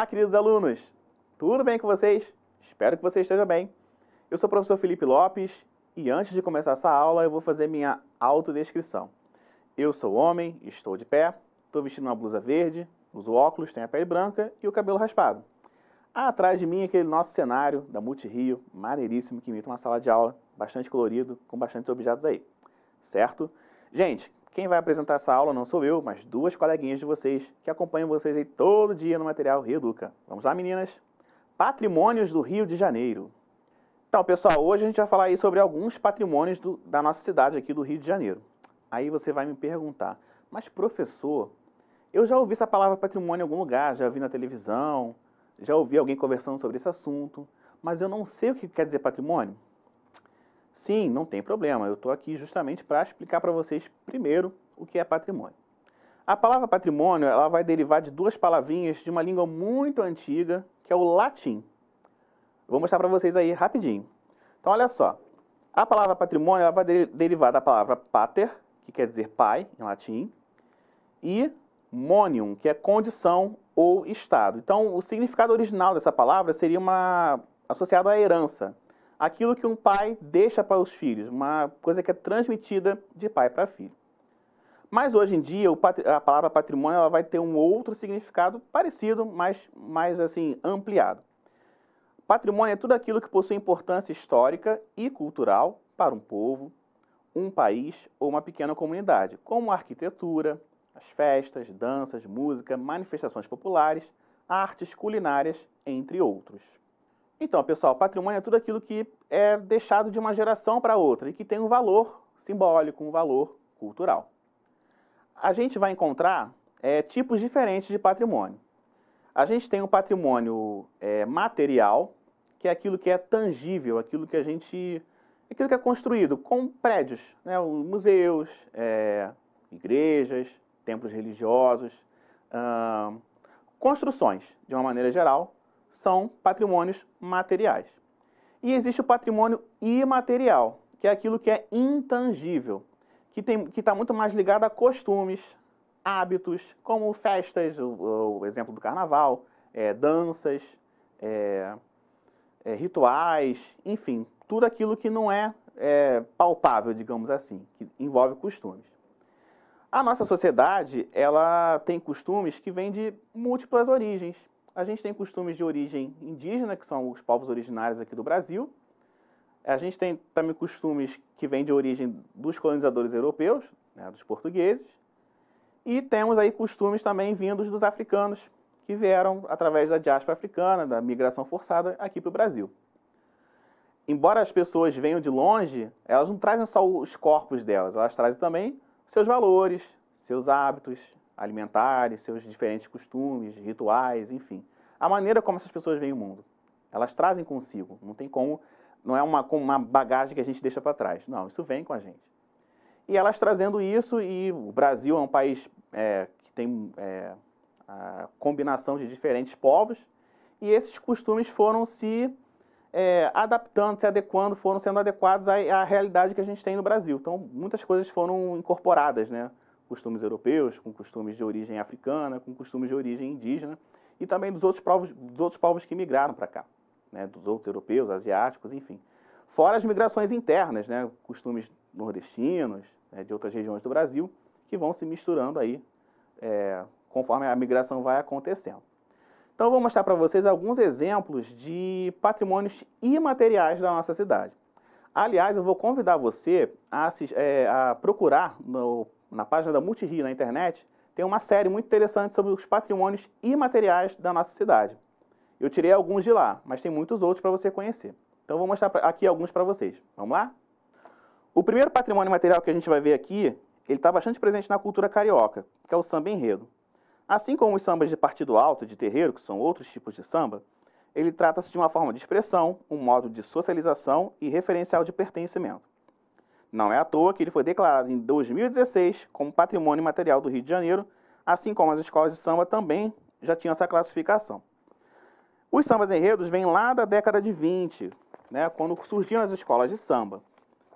Olá, queridos alunos! Tudo bem com vocês? Espero que você esteja bem. Eu sou o professor Felipe Lopes e antes de começar essa aula eu vou fazer minha autodescrição. Eu sou homem, estou de pé, estou vestindo uma blusa verde, uso óculos, tenho a pele branca e o cabelo raspado. Há atrás de mim aquele nosso cenário da Multirio, maneiríssimo, que imita uma sala de aula, bastante colorido, com bastantes objetos aí. Certo? Gente, quem vai apresentar essa aula não sou eu, mas duas coleguinhas de vocês que acompanham vocês aí todo dia no material Rio Educa. Vamos lá, meninas? Patrimônios do Rio de Janeiro. Então, pessoal, hoje a gente vai falar aí sobre alguns patrimônios do, da nossa cidade aqui do Rio de Janeiro. Aí você vai me perguntar, mas professor, eu já ouvi essa palavra patrimônio em algum lugar, já vi na televisão, já ouvi alguém conversando sobre esse assunto, mas eu não sei o que quer dizer patrimônio. Sim, não tem problema, eu estou aqui justamente para explicar para vocês primeiro o que é patrimônio. A palavra patrimônio ela vai derivar de duas palavrinhas de uma língua muito antiga, que é o latim. Vou mostrar para vocês aí rapidinho. Então, olha só. A palavra patrimônio ela vai derivar da palavra pater, que quer dizer pai em latim, e monium, que é condição ou estado. Então, o significado original dessa palavra seria uma associado à herança aquilo que um pai deixa para os filhos, uma coisa que é transmitida de pai para filho. Mas hoje em dia a palavra patrimônio ela vai ter um outro significado parecido, mas mais assim ampliado. Patrimônio é tudo aquilo que possui importância histórica e cultural para um povo, um país ou uma pequena comunidade, como a arquitetura, as festas, danças, música, manifestações populares, artes culinárias, entre outros. Então, pessoal, patrimônio é tudo aquilo que é deixado de uma geração para outra e que tem um valor simbólico, um valor cultural. A gente vai encontrar é, tipos diferentes de patrimônio. A gente tem o um patrimônio é, material, que é aquilo que é tangível, aquilo que a gente. aquilo que é construído com prédios, né, museus, é, igrejas, templos religiosos, hum, construções, de uma maneira geral, são patrimônios materiais. E existe o patrimônio imaterial, que é aquilo que é intangível, que está muito mais ligado a costumes, hábitos, como festas, o, o exemplo do carnaval, é, danças, é, é, rituais, enfim, tudo aquilo que não é, é, palpável, digamos assim, que envolve costumes. A nossa sociedade ela tem costumes que vêm de múltiplas origens a gente tem costumes de origem indígena, que são os povos originários aqui do Brasil. A gente tem também costumes que vêm de origem dos colonizadores europeus, né, dos portugueses. E temos aí costumes também vindos dos africanos, que vieram através da diáspora africana, da migração forçada aqui para o Brasil. Embora as pessoas venham de longe, elas não trazem só os corpos delas, elas trazem também seus valores, seus hábitos, alimentares, seus diferentes costumes, rituais, enfim. A maneira como essas pessoas veem o mundo. Elas trazem consigo. Não tem como, não é uma, uma bagagem que a gente deixa para trás. Não, isso vem com a gente. E elas trazendo isso, e o Brasil é um país é, que tem é, a combinação de diferentes povos, e esses costumes foram se é, adaptando, se adequando, foram sendo adequados à, à realidade que a gente tem no Brasil. Então, muitas coisas foram incorporadas, né? costumes europeus, com costumes de origem africana, com costumes de origem indígena e também dos outros povos, dos outros povos que migraram para cá, né, dos outros europeus, asiáticos, enfim. Fora as migrações internas, né, costumes nordestinos, né, de outras regiões do Brasil, que vão se misturando aí é, conforme a migração vai acontecendo. Então, eu vou mostrar para vocês alguns exemplos de patrimônios imateriais da nossa cidade. Aliás, eu vou convidar você a, assist, é, a procurar no na página da Multirio na internet, tem uma série muito interessante sobre os patrimônios imateriais da nossa cidade. Eu tirei alguns de lá, mas tem muitos outros para você conhecer. Então vou mostrar aqui alguns para vocês. Vamos lá? O primeiro patrimônio material que a gente vai ver aqui, ele está bastante presente na cultura carioca, que é o samba enredo. Assim como os sambas de partido alto, de terreiro, que são outros tipos de samba, ele trata-se de uma forma de expressão, um modo de socialização e referencial de pertencimento. Não é à toa que ele foi declarado em 2016 como Patrimônio Material do Rio de Janeiro, assim como as escolas de samba também já tinham essa classificação. Os sambas enredos vêm lá da década de 20, né, quando surgiam as escolas de samba.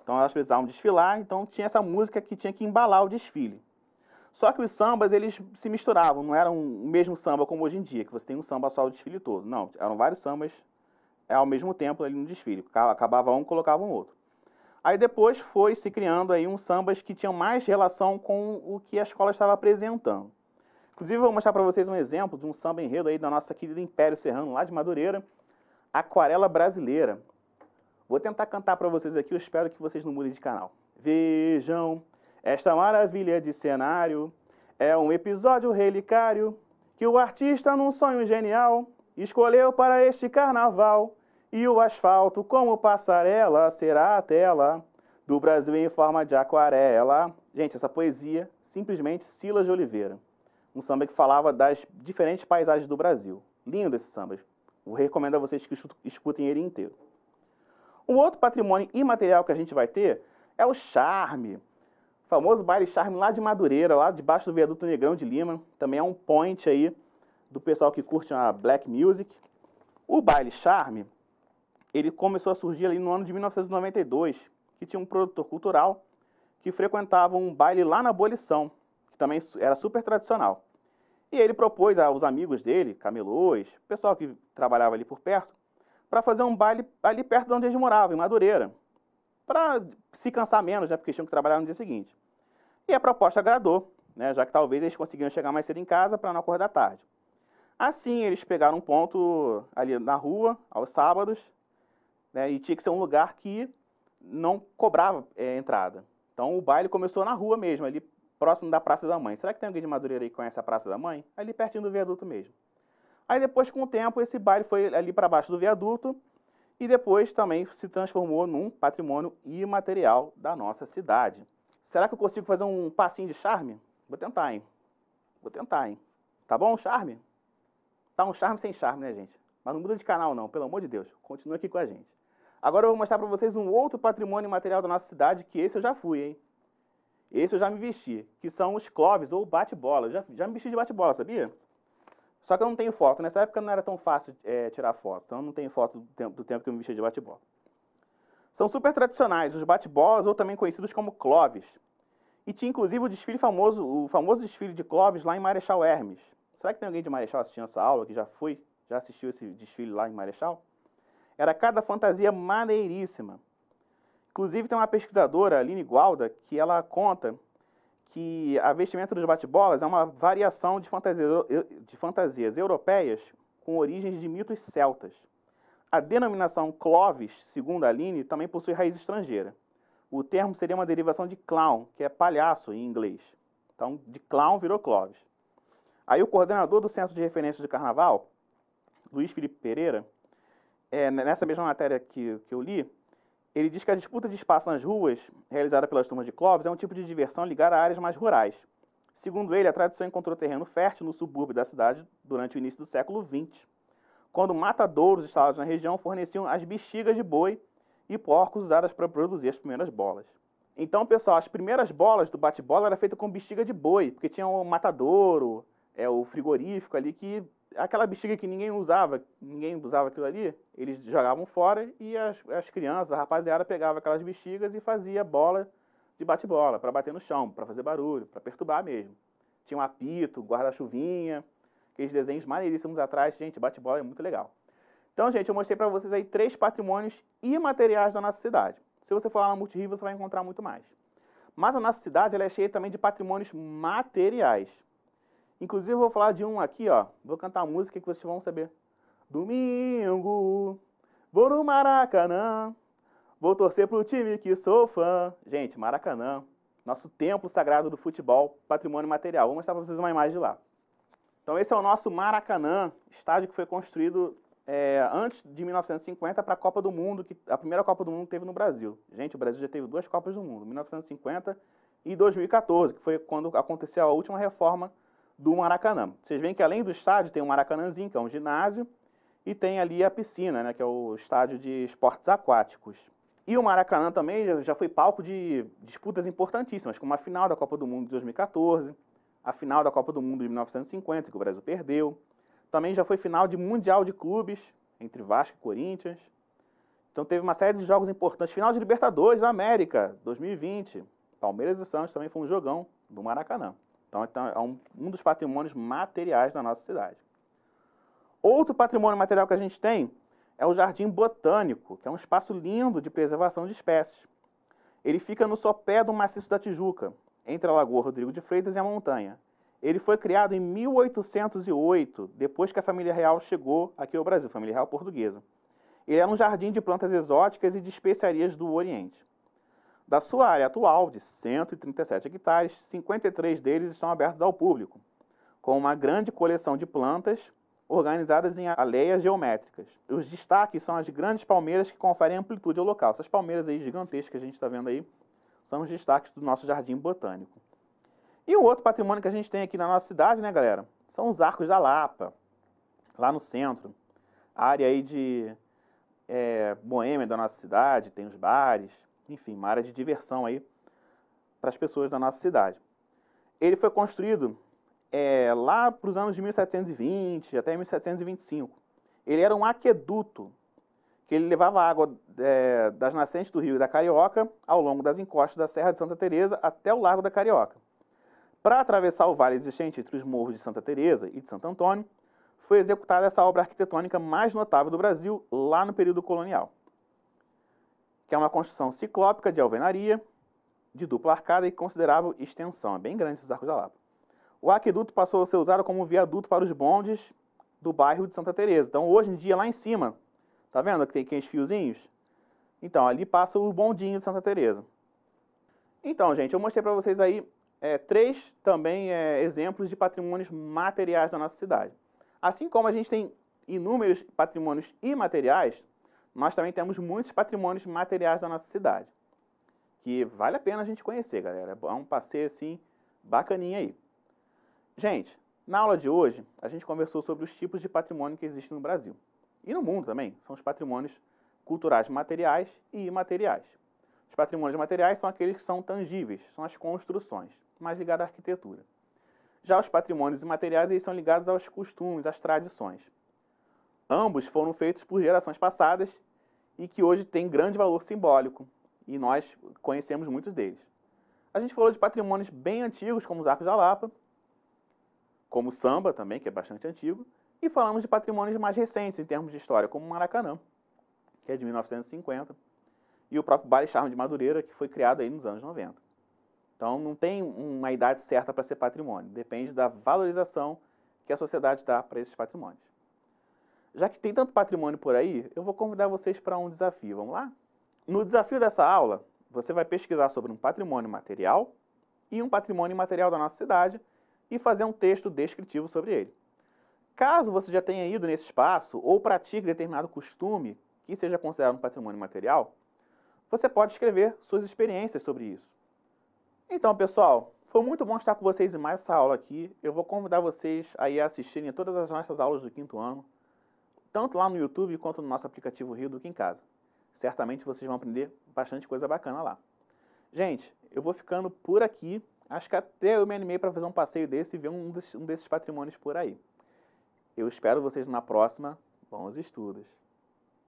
Então elas precisavam desfilar, então tinha essa música que tinha que embalar o desfile. Só que os sambas eles se misturavam, não era um mesmo samba como hoje em dia, que você tem um samba só o desfile todo. Não, eram vários sambas ao mesmo tempo ali no desfile. Acabava um, colocava um outro. Aí depois foi se criando aí uns sambas que tinham mais relação com o que a escola estava apresentando. Inclusive, eu vou mostrar para vocês um exemplo de um samba enredo aí da nossa querida Império Serrano, lá de Madureira, Aquarela Brasileira. Vou tentar cantar para vocês aqui, eu espero que vocês não mudem de canal. Vejam esta maravilha de cenário, é um episódio relicário que o artista, num sonho genial, escolheu para este carnaval. E o asfalto, como passarela, será a tela do Brasil em forma de aquarela. Gente, essa poesia, simplesmente Silas de Oliveira. Um samba que falava das diferentes paisagens do Brasil. Lindo esse samba. Eu recomendo a vocês que escutem ele inteiro. Um outro patrimônio imaterial que a gente vai ter é o charme. O famoso baile charme lá de Madureira, lá debaixo do viaduto Negrão de Lima. Também é um point aí do pessoal que curte a black music. O baile charme ele começou a surgir ali no ano de 1992, que tinha um produtor cultural que frequentava um baile lá na Abolição, que também era super tradicional. E ele propôs aos amigos dele, camelôs, pessoal que trabalhava ali por perto, para fazer um baile ali perto de onde eles moravam, em Madureira, para se cansar menos, né, porque tinham que trabalhar no dia seguinte. E a proposta agradou, né, já que talvez eles conseguiram chegar mais cedo em casa para não acordar tarde. Assim, eles pegaram um ponto ali na rua, aos sábados, né, e tinha que ser um lugar que não cobrava é, entrada. Então o baile começou na rua mesmo, ali próximo da Praça da Mãe. Será que tem alguém de Madureira aí que conhece a Praça da Mãe? Ali pertinho do viaduto mesmo. Aí depois, com o tempo, esse baile foi ali para baixo do viaduto e depois também se transformou num patrimônio imaterial da nossa cidade. Será que eu consigo fazer um passinho de charme? Vou tentar, hein? Vou tentar, hein? Tá bom charme? Tá um charme sem charme, né, gente? Mas não muda de canal, não, pelo amor de Deus. Continua aqui com a gente. Agora eu vou mostrar para vocês um outro patrimônio material da nossa cidade, que esse eu já fui, hein? Esse eu já me vesti, que são os cloves ou bate-bola. Já, já me vesti de bate-bola, sabia? Só que eu não tenho foto. Nessa época não era tão fácil é, tirar foto, então eu não tenho foto do tempo, do tempo que eu me vesti de bate-bola. São super tradicionais, os bate-bolas, ou também conhecidos como cloves. E tinha inclusive o desfile famoso, o famoso desfile de cloves lá em Marechal Hermes. Será que tem alguém de Marechal assistindo essa aula que já foi, já assistiu esse desfile lá em Marechal? Era cada fantasia maneiríssima. Inclusive, tem uma pesquisadora, Aline Gualda, que ela conta que a vestimenta dos bate-bolas é uma variação de, de fantasias europeias com origens de mitos celtas. A denominação Clovis, segundo Aline, também possui raiz estrangeira. O termo seria uma derivação de clown, que é palhaço em inglês. Então, de clown virou Clovis. Aí o coordenador do Centro de Referência de Carnaval, Luiz Felipe Pereira, é, nessa mesma matéria que, que eu li, ele diz que a disputa de espaço nas ruas, realizada pelas turmas de Clóvis, é um tipo de diversão ligada a áreas mais rurais. Segundo ele, a tradição encontrou terreno fértil no subúrbio da cidade durante o início do século XX, quando matadouros instalados na região forneciam as bexigas de boi e porcos usadas para produzir as primeiras bolas. Então, pessoal, as primeiras bolas do bate-bola eram feitas com bexiga de boi, porque tinha o matadouro, é, o frigorífico ali que aquela bexiga que ninguém usava, ninguém usava aquilo ali, eles jogavam fora e as, as crianças, a rapaziada pegava aquelas bexigas e fazia bola de bate-bola, para bater no chão, para fazer barulho, para perturbar mesmo. Tinha um apito, guarda-chuvinha, aqueles desenhos maneiríssimos atrás. Gente, bate-bola é muito legal. Então, gente, eu mostrei para vocês aí três patrimônios imateriais da nossa cidade. Se você for lá na Multirio, você vai encontrar muito mais. Mas a nossa cidade ela é cheia também de patrimônios materiais. Inclusive, eu vou falar de um aqui, ó. Vou cantar a música que vocês vão saber. Domingo, vou no Maracanã, vou torcer pro time que sou fã. Gente, Maracanã, nosso templo sagrado do futebol, patrimônio material. Vou mostrar para vocês uma imagem de lá. Então, esse é o nosso Maracanã, estádio que foi construído é, antes de 1950 para a Copa do Mundo, que a primeira Copa do Mundo teve no Brasil. Gente, o Brasil já teve duas Copas do Mundo, 1950 e 2014, que foi quando aconteceu a última reforma do Maracanã. Vocês veem que além do estádio tem o um Maracanãzinho, que é um ginásio, e tem ali a piscina, né, que é o estádio de esportes aquáticos. E o Maracanã também já foi palco de disputas importantíssimas, como a final da Copa do Mundo de 2014, a final da Copa do Mundo de 1950, que o Brasil perdeu. Também já foi final de Mundial de Clubes, entre Vasco e Corinthians. Então teve uma série de jogos importantes. Final de Libertadores da América, 2020. Palmeiras e Santos também foi um jogão do Maracanã. Então, então é um, um dos patrimônios materiais da nossa cidade. Outro patrimônio material que a gente tem é o Jardim Botânico, que é um espaço lindo de preservação de espécies. Ele fica no sopé do maciço da Tijuca, entre a Lagoa Rodrigo de Freitas e a montanha. Ele foi criado em 1808, depois que a família real chegou aqui ao Brasil, família real portuguesa. Ele era é um jardim de plantas exóticas e de especiarias do Oriente. Da sua área atual, de 137 hectares, 53 deles estão abertos ao público, com uma grande coleção de plantas organizadas em aleias geométricas. Os destaques são as grandes palmeiras que conferem amplitude ao local. Essas palmeiras aí gigantescas que a gente está vendo aí são os destaques do nosso jardim botânico. E o outro patrimônio que a gente tem aqui na nossa cidade, né, galera? São os Arcos da Lapa, lá no centro. A área aí de é, boêmia da nossa cidade, tem os bares, enfim, uma área de diversão aí para as pessoas da nossa cidade. Ele foi construído é, lá para os anos de 1720 até 1725. Ele era um aqueduto que ele levava água é, das nascentes do Rio e da Carioca ao longo das encostas da Serra de Santa Teresa até o Largo da Carioca. Para atravessar o vale existente entre os morros de Santa Teresa e de Santo Antônio, foi executada essa obra arquitetônica mais notável do Brasil lá no período colonial que é uma construção ciclópica de alvenaria, de dupla arcada e considerável extensão. É bem grande esses arcos da Lapa. O aqueduto passou a ser usado como viaduto para os bondes do bairro de Santa Teresa. Então, hoje em dia, lá em cima, tá vendo que tem aqueles fiozinhos? Então, ali passa o bondinho de Santa Teresa. Então, gente, eu mostrei para vocês aí é, três também é, exemplos de patrimônios materiais da nossa cidade. Assim como a gente tem inúmeros patrimônios imateriais, nós também temos muitos patrimônios materiais da nossa cidade, que vale a pena a gente conhecer, galera. É um passeio assim bacaninha aí. Gente, na aula de hoje a gente conversou sobre os tipos de patrimônio que existem no Brasil e no mundo também. São os patrimônios culturais materiais e imateriais. Os patrimônios materiais são aqueles que são tangíveis, são as construções, mais ligadas à arquitetura. Já os patrimônios imateriais eles são ligados aos costumes, às tradições. Ambos foram feitos por gerações passadas e que hoje têm grande valor simbólico, e nós conhecemos muitos deles. A gente falou de patrimônios bem antigos, como os Arcos da Lapa, como o samba também, que é bastante antigo, e falamos de patrimônios mais recentes em termos de história, como o Maracanã, que é de 1950, e o próprio Bar e Charme de Madureira, que foi criado aí nos anos 90. Então não tem uma idade certa para ser patrimônio, depende da valorização que a sociedade dá para esses patrimônios. Já que tem tanto patrimônio por aí, eu vou convidar vocês para um desafio. Vamos lá? No desafio dessa aula, você vai pesquisar sobre um patrimônio material e um patrimônio imaterial da nossa cidade e fazer um texto descritivo sobre ele. Caso você já tenha ido nesse espaço ou pratique determinado costume que seja considerado um patrimônio material, você pode escrever suas experiências sobre isso. Então, pessoal, foi muito bom estar com vocês em mais essa aula aqui. Eu vou convidar vocês aí a assistirem a todas as nossas aulas do quinto ano tanto lá no YouTube quanto no nosso aplicativo Rio Duque em Casa. Certamente vocês vão aprender bastante coisa bacana lá. Gente, eu vou ficando por aqui. Acho que até eu me animei para fazer um passeio desse e ver um desses, um desses patrimônios por aí. Eu espero vocês na próxima. Bons estudos!